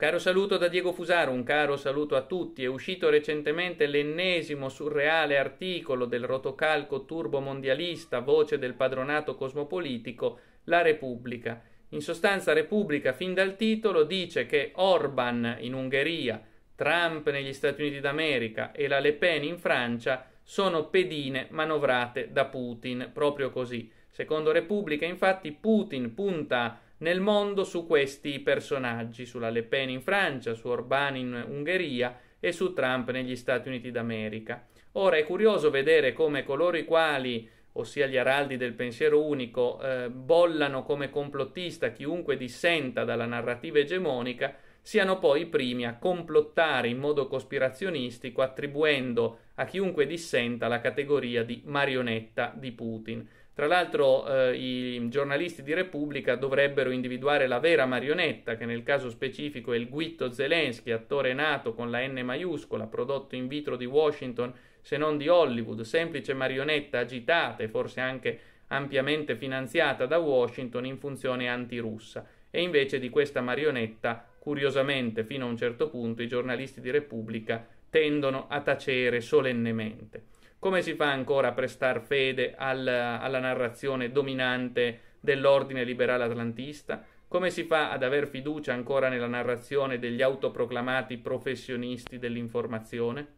Un caro saluto da Diego Fusaro, un caro saluto a tutti. È uscito recentemente l'ennesimo surreale articolo del rotocalco turbomondialista, voce del padronato cosmopolitico, La Repubblica. In sostanza Repubblica, fin dal titolo, dice che Orban in Ungheria, Trump negli Stati Uniti d'America e la Le Pen in Francia sono pedine manovrate da Putin, proprio così. Secondo Repubblica, infatti, Putin punta a nel mondo su questi personaggi, sulla Le Pen in Francia, su Orbán in Ungheria e su Trump negli Stati Uniti d'America. Ora è curioso vedere come coloro i quali, ossia gli araldi del pensiero unico, eh, bollano come complottista chiunque dissenta dalla narrativa egemonica, siano poi i primi a complottare in modo cospirazionistico attribuendo a chiunque dissenta la categoria di marionetta di Putin. Tra l'altro eh, i giornalisti di Repubblica dovrebbero individuare la vera marionetta, che nel caso specifico è il Guitto Zelensky, attore nato con la N maiuscola, prodotto in vitro di Washington, se non di Hollywood, semplice marionetta agitata e forse anche ampiamente finanziata da Washington in funzione antirussa. E invece di questa marionetta, curiosamente, fino a un certo punto, i giornalisti di Repubblica tendono a tacere solennemente. Come si fa ancora a prestare fede alla, alla narrazione dominante dell'ordine liberale atlantista? Come si fa ad aver fiducia ancora nella narrazione degli autoproclamati professionisti dell'informazione?